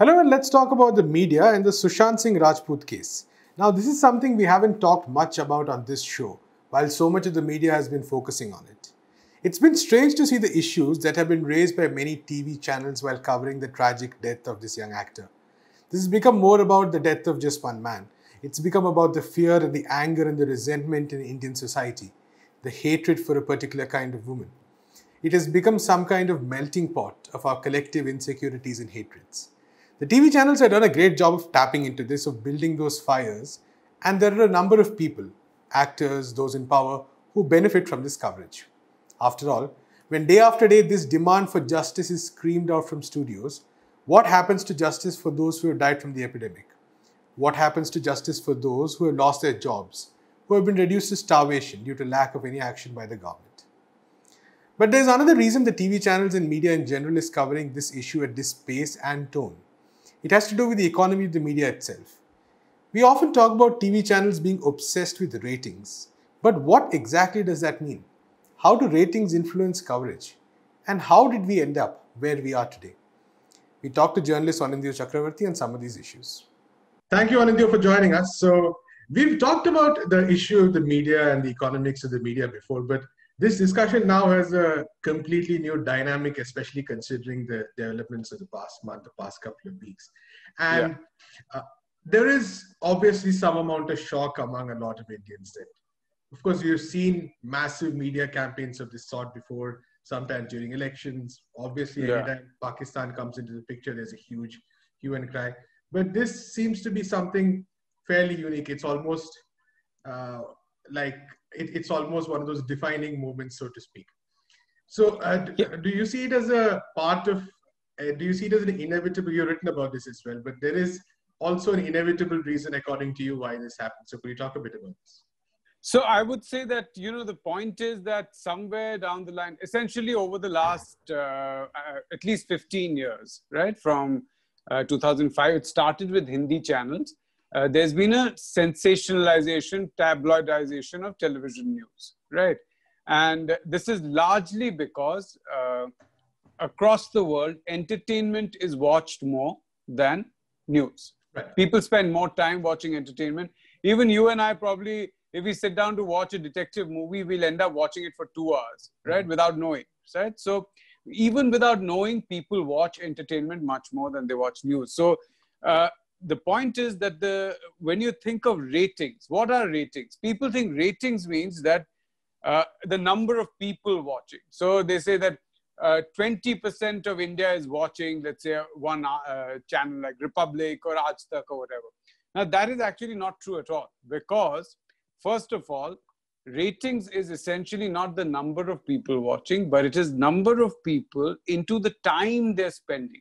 Hello and let's talk about the media and the Sushant Singh Rajput case. Now this is something we haven't talked much about on this show, while so much of the media has been focusing on it. It's been strange to see the issues that have been raised by many TV channels while covering the tragic death of this young actor. This has become more about the death of just one man. It's become about the fear and the anger and the resentment in Indian society, the hatred for a particular kind of woman. It has become some kind of melting pot of our collective insecurities and hatreds. The TV channels have done a great job of tapping into this, of building those fires, and there are a number of people, actors, those in power, who benefit from this coverage. After all, when day after day this demand for justice is screamed out from studios, what happens to justice for those who have died from the epidemic? What happens to justice for those who have lost their jobs, who have been reduced to starvation due to lack of any action by the government? But there's another reason the TV channels and media in general is covering this issue at this pace and tone. It has to do with the economy of the media itself. We often talk about TV channels being obsessed with ratings, but what exactly does that mean? How do ratings influence coverage? And how did we end up where we are today? We talked to journalist Anindya Chakravarti on some of these issues. Thank you, Anindya, for joining us. So, we've talked about the issue of the media and the economics of the media before, but this discussion now has a completely new dynamic, especially considering the developments of the past month, the past couple of weeks. And yeah. uh, there is obviously some amount of shock among a lot of Indians that, of course, we've seen massive media campaigns of this sort before, sometimes during elections. Obviously, yeah. anytime Pakistan comes into the picture, there's a huge hue and cry. But this seems to be something fairly unique. It's almost uh, like it, it's almost one of those defining moments, so to speak. So, uh, do, yeah. Uh, do you see it as a part of? Uh, do you see it as an inevitable? You've written about this as well, but there is also an inevitable reason, according to you, why this happened. So, could you talk a bit about this? So, I would say that you know the point is that somewhere down the line, essentially over the last uh, uh at least 15 years, right from uh, 2005, it started with Hindi channels uh, there's been a sensationalization, tabloidization of television news, right? And this is largely because uh, across the world, entertainment is watched more than news. Right. People spend more time watching entertainment. Even you and I probably, if we sit down to watch a detective movie, we'll end up watching it for two hours, right? Mm-hmm. Without knowing, right? So even without knowing, people watch entertainment much more than they watch news. So uh, the point is that the when you think of ratings, what are ratings? People think ratings means that uh, the number of people watching. So they say that 20% uh, of India is watching, let's say, one uh, channel like Republic or Aaj Tak or whatever. Now, that is actually not true at all because, first of all, ratings is essentially not the number of people watching, but it is number of people into the time they're spending.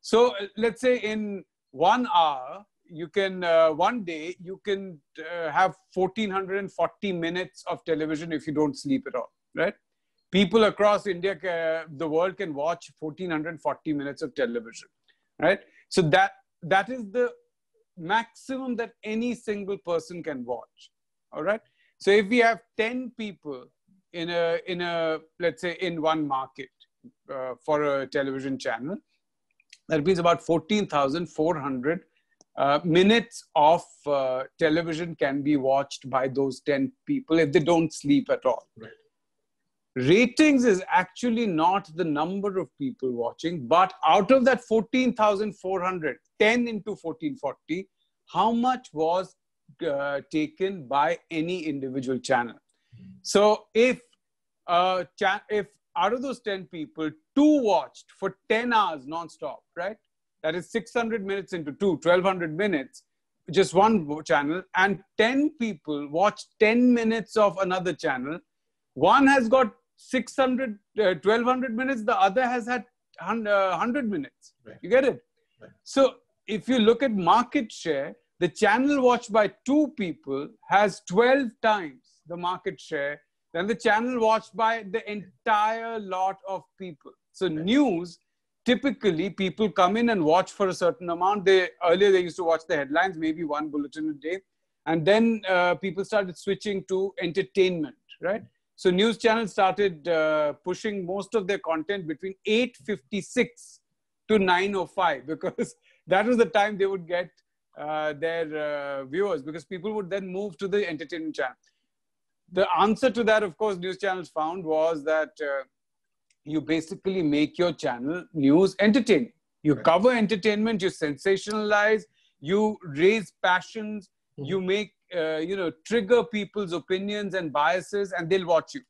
So uh, let's say in one hour you can uh, one day you can uh, have 1440 minutes of television if you don't sleep at all right people across india uh, the world can watch 1440 minutes of television right so that that is the maximum that any single person can watch all right so if we have 10 people in a in a let's say in one market uh, for a television channel that means about 14,400 uh, minutes of uh, television can be watched by those 10 people if they don't sleep at all. Right. Ratings is actually not the number of people watching, but out of that 14,400, 10 into 1440, how much was uh, taken by any individual channel? Mm -hmm. So if uh, if out of those 10 people, two watched for 10 hours nonstop, right? That is 600 minutes into two, 1200 minutes, just one channel, and 10 people watched 10 minutes of another channel. One has got 600, uh, 1200 minutes, the other has had 100 uh, minutes. Right. You get it? Right. So if you look at market share, the channel watched by two people has 12 times the market share then the channel watched by the entire lot of people. So news, typically people come in and watch for a certain amount. They earlier they used to watch the headlines, maybe one bulletin a day, and then uh, people started switching to entertainment, right? So news channels started uh, pushing most of their content between 8:56 to 9:05 because that was the time they would get uh, their uh, viewers because people would then move to the entertainment channel the answer to that, of course, news channels found was that uh, you basically make your channel news entertaining. You right. cover entertainment, you sensationalize, you raise passions, mm-hmm. you make, uh, you know, trigger people's opinions and biases, and they'll watch you.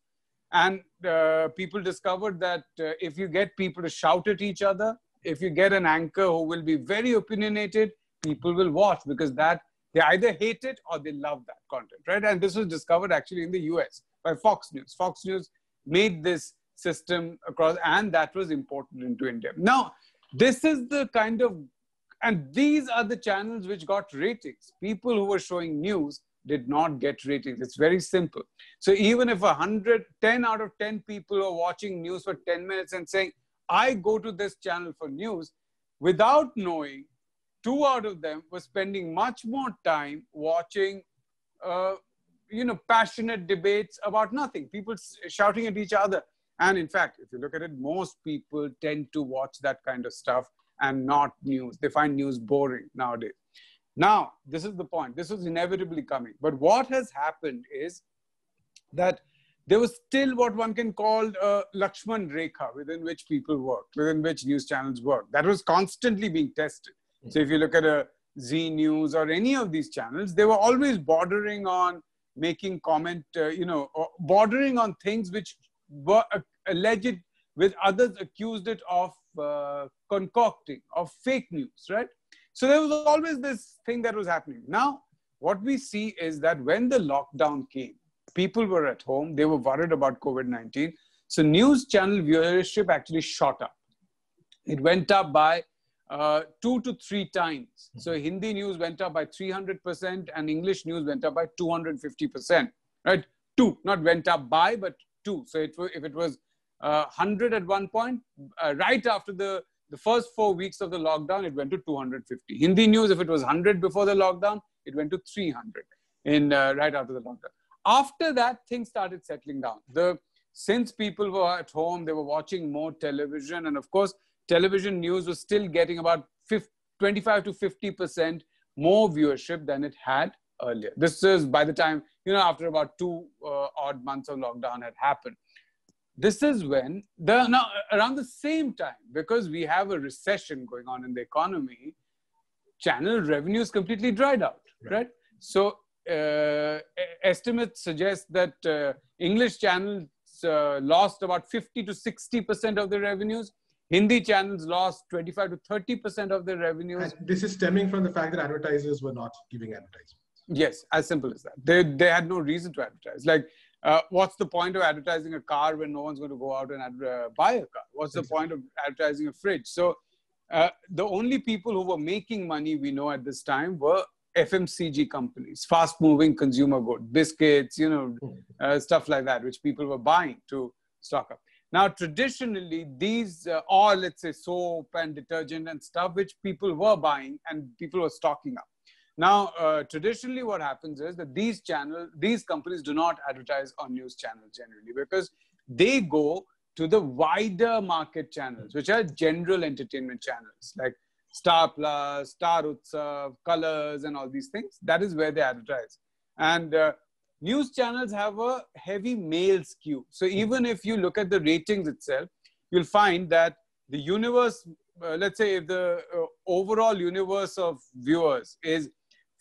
And uh, people discovered that uh, if you get people to shout at each other, if you get an anchor who will be very opinionated, people will watch because that they either hate it or they love that content, right? And this was discovered actually in the US by Fox News. Fox News made this system across, and that was imported into India. Now, this is the kind of, and these are the channels which got ratings. People who were showing news did not get ratings. It's very simple. So even if 100, 10 out of 10 people are watching news for 10 minutes and saying, I go to this channel for news, without knowing two out of them were spending much more time watching, uh, you know, passionate debates about nothing. People shouting at each other. And in fact, if you look at it, most people tend to watch that kind of stuff and not news. They find news boring nowadays. Now, this is the point. This was inevitably coming. But what has happened is that there was still what one can call a uh, Lakshman Rekha within which people worked, within which news channels worked. That was constantly being tested. So if you look at a Z News or any of these channels, they were always bordering on making comment, uh, you know, bordering on things which were alleged with others accused it of uh, concocting, of fake news, right? So there was always this thing that was happening. Now, what we see is that when the lockdown came, people were at home, they were worried about COVID 19. So news channel viewership actually shot up. It went up by uh, two to three times. So mm-hmm. Hindi news went up by 300% and English news went up by 250%, right? Two, not went up by, but two. So it, if it was uh, 100 at one point, uh, right after the, the first four weeks of the lockdown, it went to 250. Hindi news, if it was 100 before the lockdown, it went to 300 in uh, right after the lockdown. After that, things started settling down. The since people were at home, they were watching more television, and of course, television news was still getting about 50, 25 to 50% more viewership than it had earlier. This is by the time, you know, after about two uh, odd months of lockdown had happened. This is when, the, now around the same time, because we have a recession going on in the economy, channel revenues completely dried out, right? right? So uh, estimates suggest that uh, English channels uh, lost about 50 to 60% of their revenues Hindi channels lost 25 to 30 percent of their revenues. And this is stemming from the fact that advertisers were not giving advertisements. Yes, as simple as that. They they had no reason to advertise. Like, uh, what's the point of advertising a car when no one's going to go out and uh, buy a car? What's exactly. the point of advertising a fridge? So, uh, the only people who were making money we know at this time were FMCG companies, fast-moving consumer goods, biscuits, you know, hmm. uh, stuff like that, which people were buying to stock up. Now, traditionally, these uh, all, let's say, soap and detergent and stuff, which people were buying and people were stocking up. Now, uh, traditionally, what happens is that these channels, these companies do not advertise on news channels generally because they go to the wider market channels, which are general entertainment channels like Star Plus, Star Utsav, Colors, and all these things. That is where they advertise. And uh, news channels have a heavy male skew. So hmm. even if you look at the ratings itself, you'll find that the universe, uh, let's say if the uh, overall universe of viewers is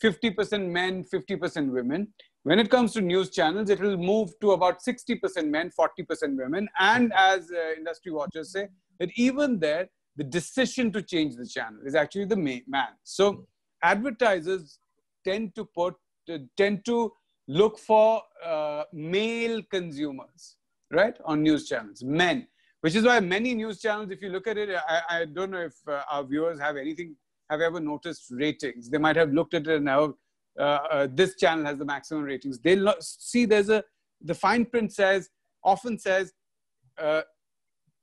50% men, 50% women, when it comes to news channels, it will move to about 60% men, 40% women. And hmm. as uh, industry watchers say, that even there, the decision to change the channel is actually the man. So hmm. advertisers tend to put, uh, tend to look for uh, male consumers, right, on news channels, men, which is why many news channels, if you look at it, I, I don't know if uh, our viewers have anything, have ever noticed ratings. They might have looked at it and now uh, uh this channel has the maximum ratings. They lo- see there's a, the fine print says, often says, uh,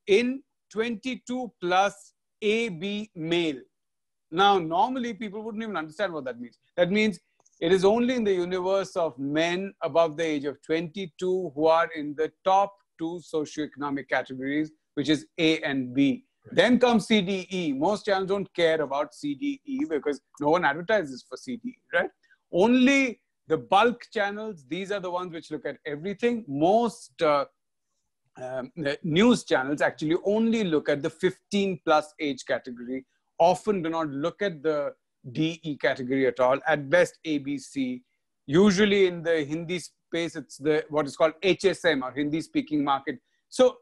in 22 plus AB male. Now, normally people wouldn't even understand what that means. That means it is only in the universe of men above the age of 22 who are in the top two socioeconomic categories, which is A and B. Then comes CDE. Most channels don't care about CDE because no one advertises for CDE, right? Only the bulk channels, these are the ones which look at everything. Most uh, um, news channels actually only look at the 15 plus age category, often do not look at the DE category at all, at best ABC. Usually in the Hindi space, it's the what is called HSM or Hindi speaking market. So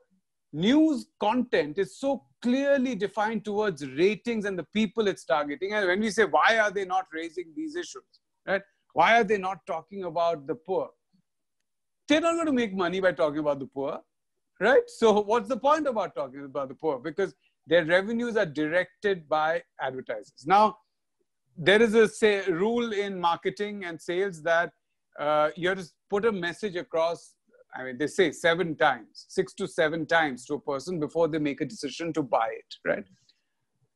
news content is so clearly defined towards ratings and the people it's targeting. And when we say why are they not raising these issues, right? Why are they not talking about the poor? They're not going to make money by talking about the poor, right? So what's the point about talking about the poor? Because their revenues are directed by advertisers. Now, there is a say, rule in marketing and sales that uh, you have to put a message across i mean they say seven times six to seven times to a person before they make a decision to buy it right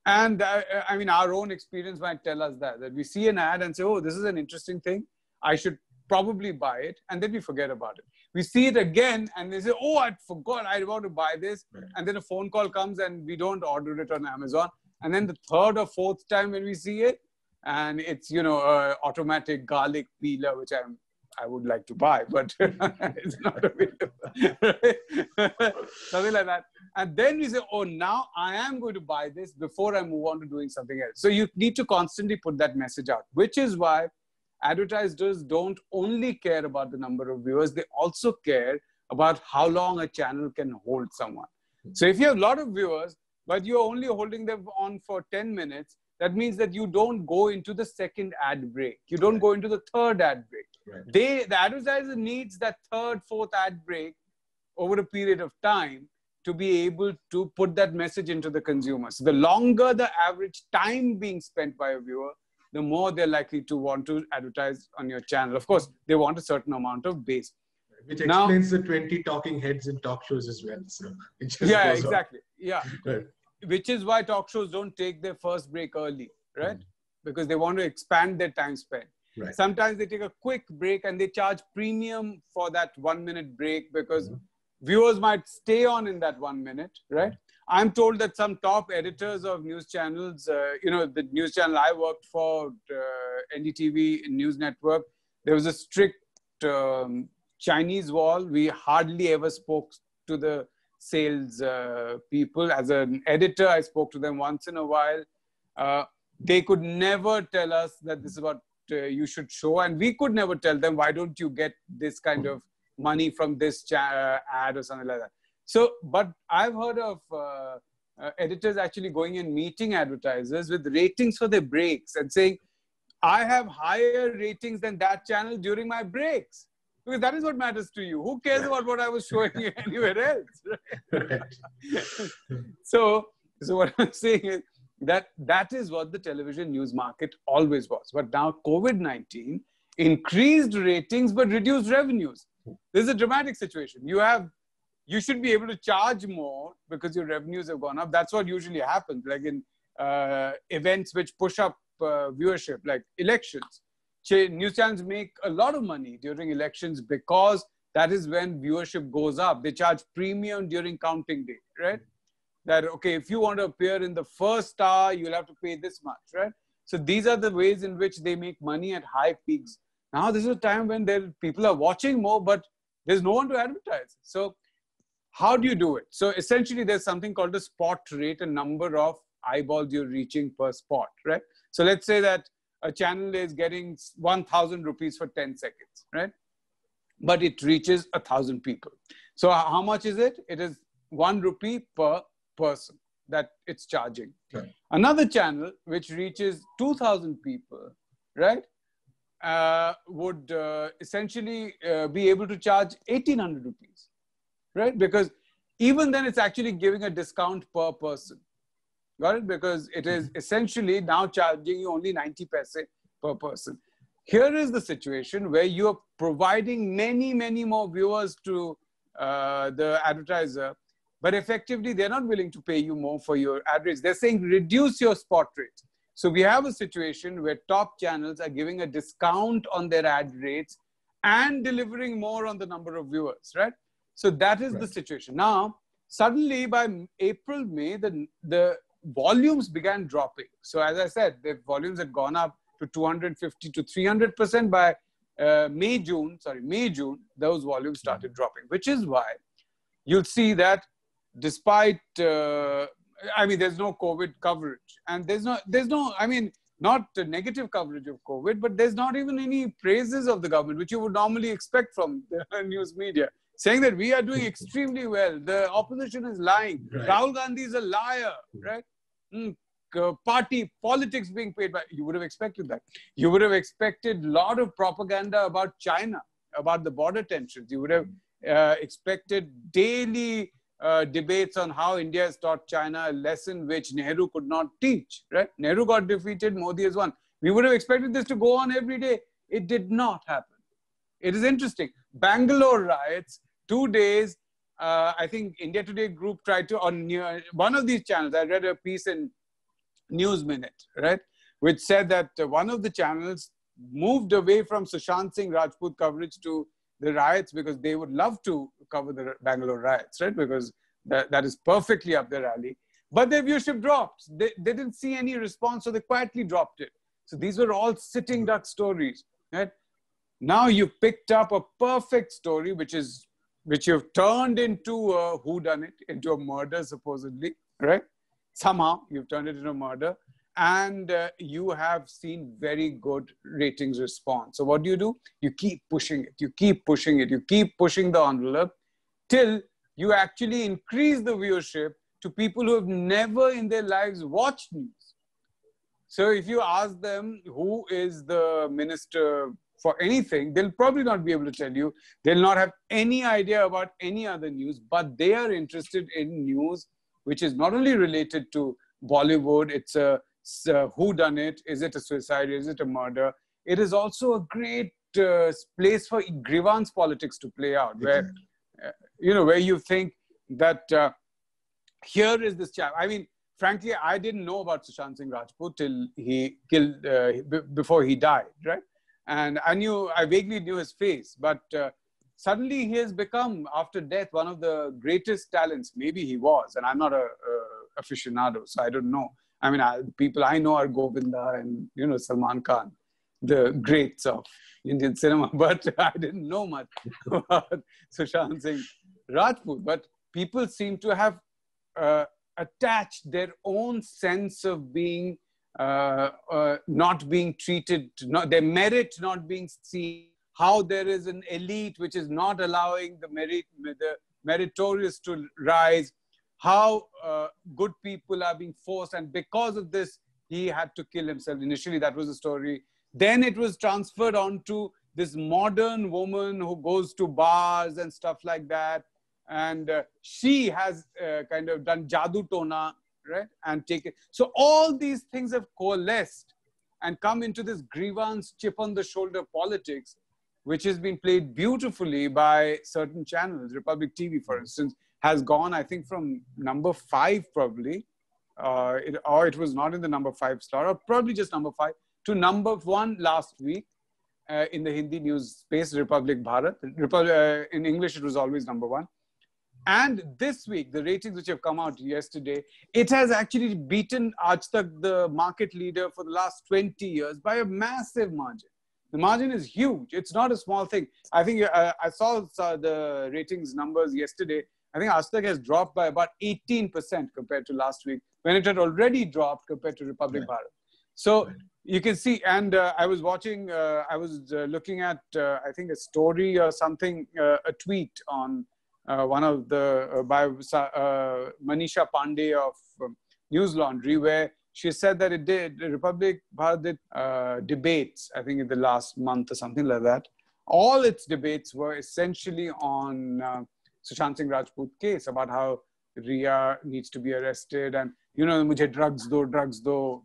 and I, uh, I mean our own experience might tell us that that we see an ad and say oh this is an interesting thing i should probably buy it and then we forget about it we see it again and they say oh i forgot i want to buy this right. and then a phone call comes and we don't order it on amazon and then the third or fourth time when we see it and it's you know a automatic garlic peeler which i'm I would like to buy, but it's not available. something like that. And then we say, oh, now I am going to buy this before I move on to doing something else. So you need to constantly put that message out, which is why advertisers don't only care about the number of viewers, they also care about how long a channel can hold someone. So if you have a lot of viewers, but you're only holding them on for 10 minutes, that means that you don't go into the second ad break you don't right. go into the third ad break right. they the advertiser needs that third fourth ad break over a period of time to be able to put that message into the consumer so the longer the average time being spent by a viewer the more they're likely to want to advertise on your channel of course they want a certain amount of base which explains now, the 20 talking heads in talk shows as well so yeah exactly on. yeah right which is why talk shows don't take their first break early, right? Mm. Because they want to expand their time span. Right. Sometimes they take a quick break and they charge premium for that one minute break because mm. viewers might stay on in that one minute, right? Hmm. I'm told that some top editors of news channels, uh, you know, the news channel I worked for, uh, NDTV News Network, there was a strict um, Chinese wall. We hardly ever spoke to the sales uh, people. As an editor, I spoke to them once in a while. Uh, they could never tell us that this is what uh, you should show, and we could never tell them why don't you get this kind of money from this uh, ad or something like that. So, but I've heard of uh, uh, editors actually going and meeting advertisers with ratings for their breaks and saying, "I have higher ratings than that channel during my breaks." because that is what matters to you. Who cares about what I was showing you anywhere else? so, so what I'm saying is that that is what the television news market always was. But now COVID nineteen increased ratings but reduced revenues. This is a dramatic situation. You have you should be able to charge more because your revenues have gone up. That's what usually happens, like in uh, events which push up uh, viewership, like elections news channels make a lot of money during elections because that is when viewership goes up. They charge premium during counting day, right? That, okay, if you want to appear in the first star, you'll have to pay this much, right? So these are the ways in which they make money at high peaks. Now, this is a time when there, people are watching more, but there's no one to advertise. So, how do you do it? So, essentially, there's something called a spot rate, a number of eyeballs you're reaching per spot, right? So, let's say that a channel is getting 1000 rupees for 10 seconds right but it reaches a thousand people so how much is it it is one rupee per person that it's charging another channel which reaches 2000 people right uh, would uh, essentially uh, be able to charge 1800 rupees right because even then it's actually giving a discount per person Got it? Because it is mm-hmm. essentially now charging you only 90 paise per person. Here is the situation where you are providing many, many more viewers to uh, the advertiser, but effectively they're not willing to pay you more for your ad rates. They're saying reduce your spot rate. So we have a situation where top channels are giving a discount on their ad rates and delivering more on the number of viewers, right? So that is right. the situation. Now, suddenly by April, May, the, the volumes began dropping. So as I said, the volumes had gone up to 250 to 300 percent by uh, May June. Sorry, May June, those volumes started dropping, which is why you'll see that despite uh, I mean, there's no COVID coverage, and there's no there's no I mean not negative coverage of COVID, but there's not even any praises of the government, which you would normally expect from the news media saying that we are doing extremely well. The opposition is lying. Right. Rahul Gandhi is a liar, hmm. right? Mm, party politics being paid by. You would have expected that. You would have expected a lot of propaganda about China, about the border tensions. You would have uh, expected daily uh, debates on how India has taught China a lesson which Nehru could not teach, right? Nehru got defeated, Modi has won. We would have expected this to go on every day. It did not happen. It is interesting. Bangalore riots two days, uh, I think India Today group tried to, on one of these channels, I read a piece in News Minute, right, which said that one of the channels moved away from Sushant Singh Rajput coverage to the riots because they would love to cover the Bangalore riots, right? Because that, that is perfectly up their alley. But their viewership dropped. They, they didn't see any response, so they quietly dropped it. So these were all sitting duck stories, right? Now you picked up a perfect story, which is which you've turned into a it, into a murder, supposedly, right? Somehow you've turned it into a murder, and uh, you have seen very good ratings response. So, what do you do? You keep pushing it, you keep pushing it, you keep pushing the envelope till you actually increase the viewership to people who have never in their lives watched news. So, if you ask them who is the minister for anything, they'll probably not be able to tell you. They'll not have any idea about any other news, but they are interested in news which is not only related to Bollywood, it's a, it's a who done it, is it a suicide, is it a murder? It is also a great uh, place for grievance politics to play out, where uh, you know where you think that uh, here is this chap. I mean, frankly, I didn't know about Sushant Singh Rajput till he killed uh, b- before he died, right? and I knew I vaguely knew his face, but uh, suddenly he has become, after death, one of the greatest talents. Maybe he was, and I'm not a, a aficionado, so I don't know. I mean, I, people I know are Govinda and you know Salman Khan, the greats of Indian cinema, but I didn't know much about Sushant Singh Rajput. But people seem to have uh, attached their own sense of being uh, uh, not being treated, not, their merit not being seen, how there is an elite which is not allowing the, merit, the meritorious to rise, how uh, good people are being forced. And because of this, he had to kill himself. Initially, that was the story. Then it was transferred on to this modern woman who goes to bars and stuff like that. And uh, she has uh, kind of done jadutona right? And take it. So all these things have coalesced and come into this grievance chip on the shoulder politics, which has been played beautifully by certain channels. Republic TV, for mm-hmm. instance, has gone, I think, from number five probably, uh, it, or it was not in the number five slot, or probably just number five, to number one last week. Uh, in the Hindi news space, Republic Bharat. Repub- uh, in English, it was always number one. And this week, the ratings which have come out yesterday, it has actually beaten Aaj Tak, the market leader for the last 20 years, by a massive margin. The margin is huge. It's not a small thing. I think uh, I saw uh, the ratings numbers yesterday. I think Aaj Tak has dropped by about 18% compared to last week, when it had already dropped compared to Republic right. Bharat. So right. you can see, and uh, I was watching, uh, I was uh, looking at, uh, I think, a story or something, a tweet on uh, one of the uh, by uh, Manisha Pandey of um, News Laundry, where she said that it did Republic Bharat did, uh, debates. I think in the last month or something like that. All its debates were essentially on uh, Sushant Singh Rajput case about how Ria needs to be arrested and you know, mujhe drugs though, drugs though.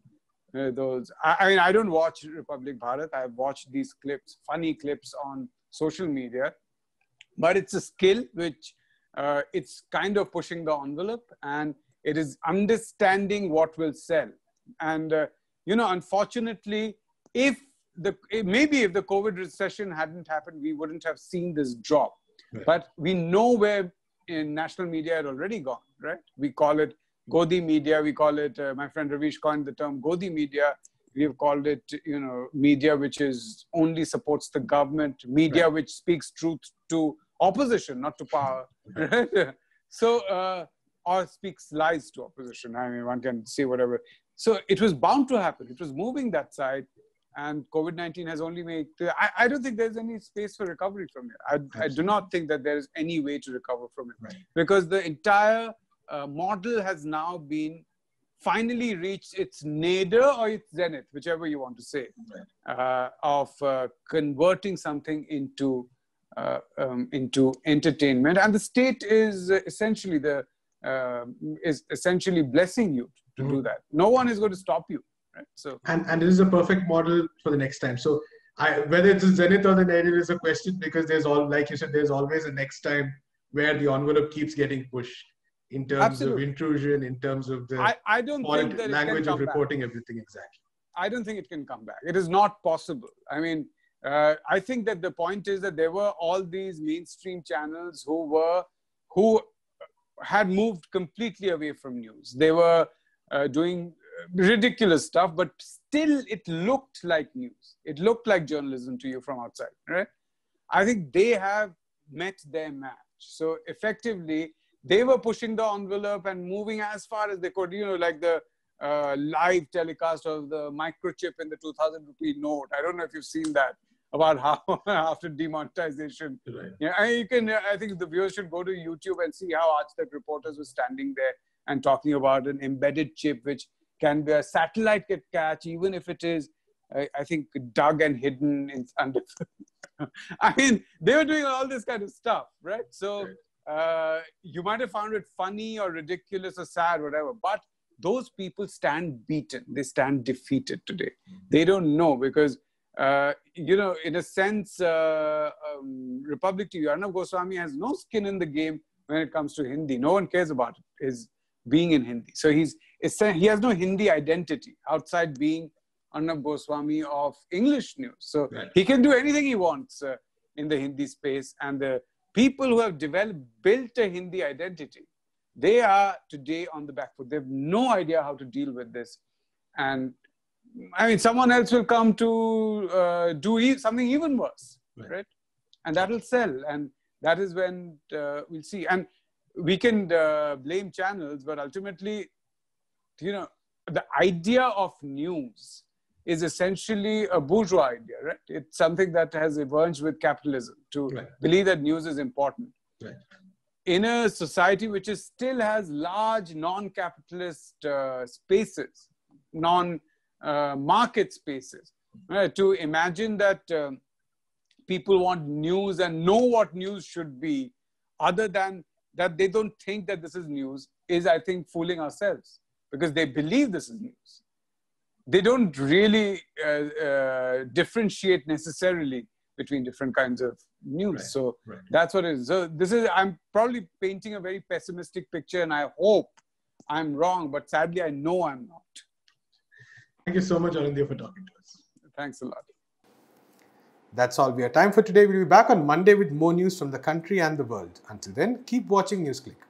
those I, I mean, I don't watch Republic Bharat. I've watched these clips, funny clips on social media but it's a skill which uh, it's kind of pushing the envelope and it is understanding what will sell and uh, you know unfortunately if the eh, maybe if the covid recession hadn't happened we wouldn't have seen this drop right. but we know where in eh, national media had already gone right we call it godi media we call it uh, my friend ravish coined the term godi media we've called it you know media which is only supports the government media right. which speaks truth to opposition, not to power. so, uh, or speaks lies to opposition. I mean, one can say whatever. So it was bound to happen. It was moving that side. And COVID 19 has only made clear. I, I, don't think there's any space for recovery from it. I, I do not think that there is any way to recover from it right. because the entire uh, model has now been finally reached its nadir or its zenith, whichever you want to say, right. uh, of uh, converting something into uh, um, into entertainment and the state is uh, essentially the uh, is essentially blessing you to mm-hmm. do that no one is going to stop you right so and and this is a perfect model for the next time so I, whether it's zenith or the nadir is a question because there's all like you said there's always a next time where the envelope keeps getting pushed in terms Absolutely. of intrusion in terms of the i, I don't think language of reporting back. everything exactly i don't think it can come back it is not possible i mean uh, I think that the point is that there were all these mainstream channels who were who had moved completely away from news. They were uh, doing ridiculous stuff, but still it looked like news. It looked like journalism to you from outside, right? I think they have met their match. So effectively, they were pushing the envelope and moving as far as they could, you know, like the uh, live telecast of the microchip in the 2000 rupee note. I don't know if you've seen that about how after demonetization, right. yeah, you can. I think the viewers should go to YouTube and see how that reporters were standing there and talking about an embedded chip which can be a satellite could catch, even if it is, I, I think, dug and hidden in under. I mean, they were doing all this kind of stuff, right? So uh, you might have found it funny or ridiculous or sad, whatever, but those people stand beaten. They stand defeated today. Mm-hmm. They don't know because uh, you know, in a sense, uh, um, Republic TV Yarnav Goswami has no skin in the game when it comes to Hindi. No one cares about it, his being in Hindi. So he's he has no Hindi identity outside being Arnab Goswami of English news. So he can do anything he wants uh, in the Hindi space. And the people who have developed, built a Hindi identity, they are today on the back foot. They have no idea how to deal with this. And I mean, someone else will come to uh, do e- something even worse, right. right. And that'll sell, and that is when uh, we'll see. And we can uh, blame channels, but ultimately, you know, the idea of news is essentially a bourgeois idea, right? It's something that has emerged with capitalism to right. believe that news is important. Right. In a society which is still has large non-capitalist uh, spaces, non uh, market spaces. to imagine that um, people want news and know what news should be, other than that they don't think that this is news, is I think fooling ourselves because they believe this is news. They don't really uh, uh, differentiate necessarily between different kinds of news. Right, so right. that's what it is. So this is I'm probably painting a very pessimistic picture, and I hope I'm wrong, but sadly I know I'm not. Thank you so much, Arindya, for talking to us. Thanks a lot. That's all we have time for today. We'll be back on Monday with more news from the country and the world. Until then, keep watching NewsClick.